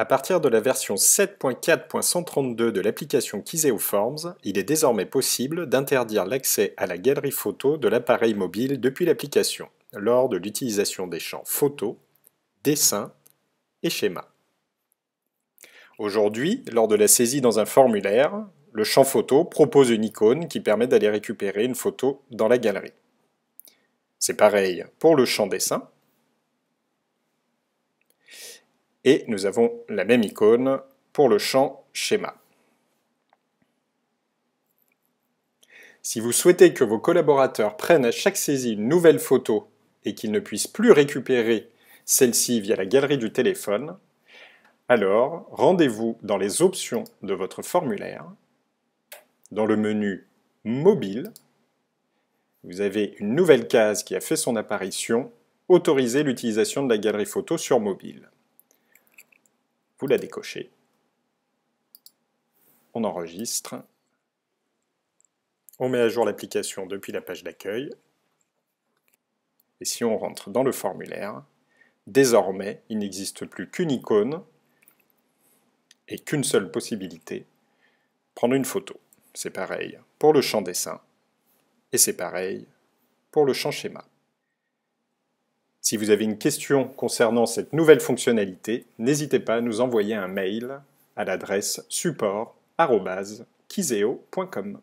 À partir de la version 7.4.132 de l'application Kiseo Forms, il est désormais possible d'interdire l'accès à la galerie photo de l'appareil mobile depuis l'application, lors de l'utilisation des champs photo, dessin et schéma. Aujourd'hui, lors de la saisie dans un formulaire, le champ photo propose une icône qui permet d'aller récupérer une photo dans la galerie. C'est pareil pour le champ dessin, Et nous avons la même icône pour le champ schéma. Si vous souhaitez que vos collaborateurs prennent à chaque saisie une nouvelle photo et qu'ils ne puissent plus récupérer celle-ci via la galerie du téléphone, alors rendez-vous dans les options de votre formulaire. Dans le menu Mobile, vous avez une nouvelle case qui a fait son apparition, Autoriser l'utilisation de la galerie photo sur mobile vous la décochez, on enregistre, on met à jour l'application depuis la page d'accueil, et si on rentre dans le formulaire, désormais il n'existe plus qu'une icône et qu'une seule possibilité, prendre une photo. C'est pareil pour le champ dessin, et c'est pareil pour le champ schéma. Si vous avez une question concernant cette nouvelle fonctionnalité, n'hésitez pas à nous envoyer un mail à l'adresse support.kiseo.com.